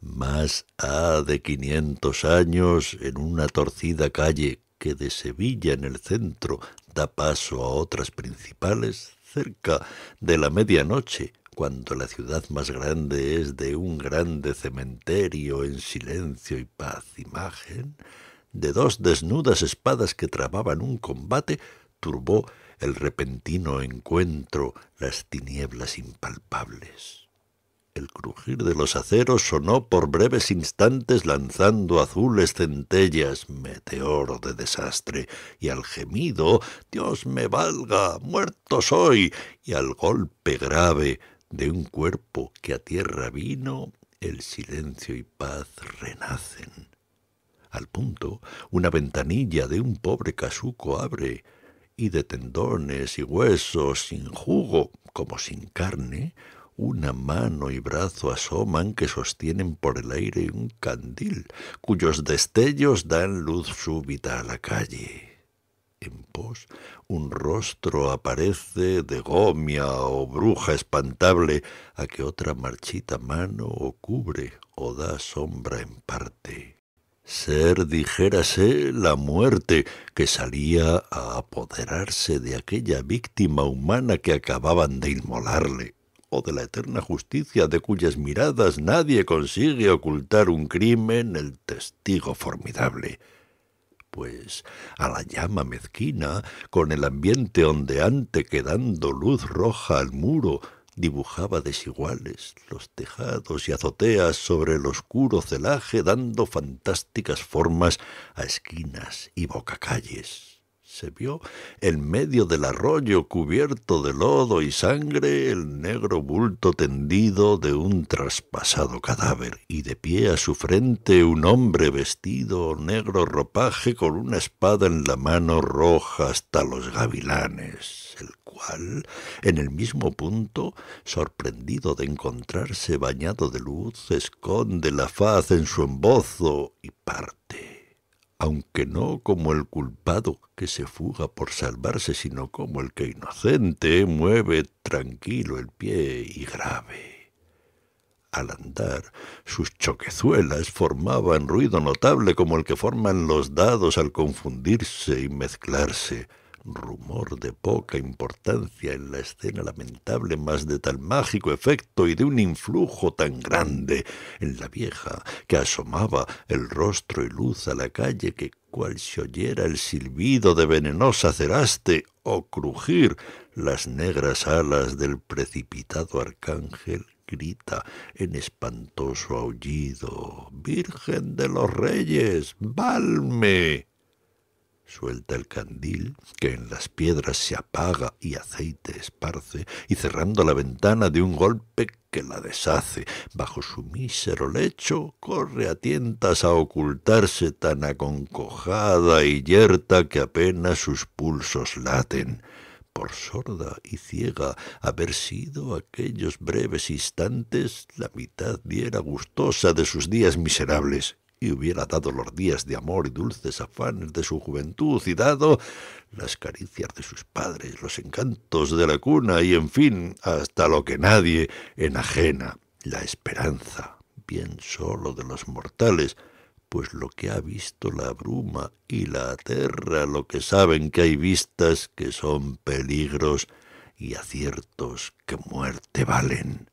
Más ha de quinientos años, en una torcida calle que de Sevilla en el centro da paso a otras principales, cerca de la medianoche, cuando la ciudad más grande es de un grande cementerio en silencio y paz, imagen de dos desnudas espadas que trababan un combate, turbó el repentino encuentro las tinieblas impalpables de los aceros sonó por breves instantes lanzando azules centellas, meteoro de desastre, y al gemido Dios me valga, muerto soy, y al golpe grave de un cuerpo que a tierra vino, el silencio y paz renacen. Al punto, una ventanilla de un pobre casuco abre, y de tendones y huesos sin jugo como sin carne, una mano y brazo asoman que sostienen por el aire un candil, cuyos destellos dan luz súbita a la calle. En pos, un rostro aparece de gomia o bruja espantable, a que otra marchita mano o cubre o da sombra en parte. Ser, dijérase, la muerte que salía a apoderarse de aquella víctima humana que acababan de inmolarle o de la eterna justicia de cuyas miradas nadie consigue ocultar un crimen, el testigo formidable. Pues a la llama mezquina, con el ambiente ondeante que dando luz roja al muro, dibujaba desiguales los tejados y azoteas sobre el oscuro celaje, dando fantásticas formas a esquinas y bocacalles se vio en medio del arroyo cubierto de lodo y sangre el negro bulto tendido de un traspasado cadáver, y de pie a su frente un hombre vestido negro ropaje con una espada en la mano roja hasta los gavilanes, el cual, en el mismo punto, sorprendido de encontrarse bañado de luz, esconde la faz en su embozo y parte aunque no como el culpado que se fuga por salvarse, sino como el que inocente mueve tranquilo el pie y grave. Al andar, sus choquezuelas formaban ruido notable como el que forman los dados al confundirse y mezclarse rumor de poca importancia en la escena lamentable, más de tal mágico efecto y de un influjo tan grande en la vieja que asomaba el rostro y luz a la calle que cual se oyera el silbido de venenosa ceraste o crujir las negras alas del precipitado arcángel grita en espantoso aullido Virgen de los Reyes, valme. Suelta el candil, que en las piedras se apaga y aceite esparce, y cerrando la ventana de un golpe que la deshace, bajo su mísero lecho corre a tientas a ocultarse tan aconcojada y yerta que apenas sus pulsos laten por sorda y ciega haber sido aquellos breves instantes, la mitad diera gustosa de sus días miserables y hubiera dado los días de amor y dulces afanes de su juventud y dado las caricias de sus padres, los encantos de la cuna y, en fin, hasta lo que nadie enajena, la esperanza, bien solo de los mortales, pues lo que ha visto la bruma y la aterra, lo que saben que hay vistas que son peligros y aciertos que muerte valen.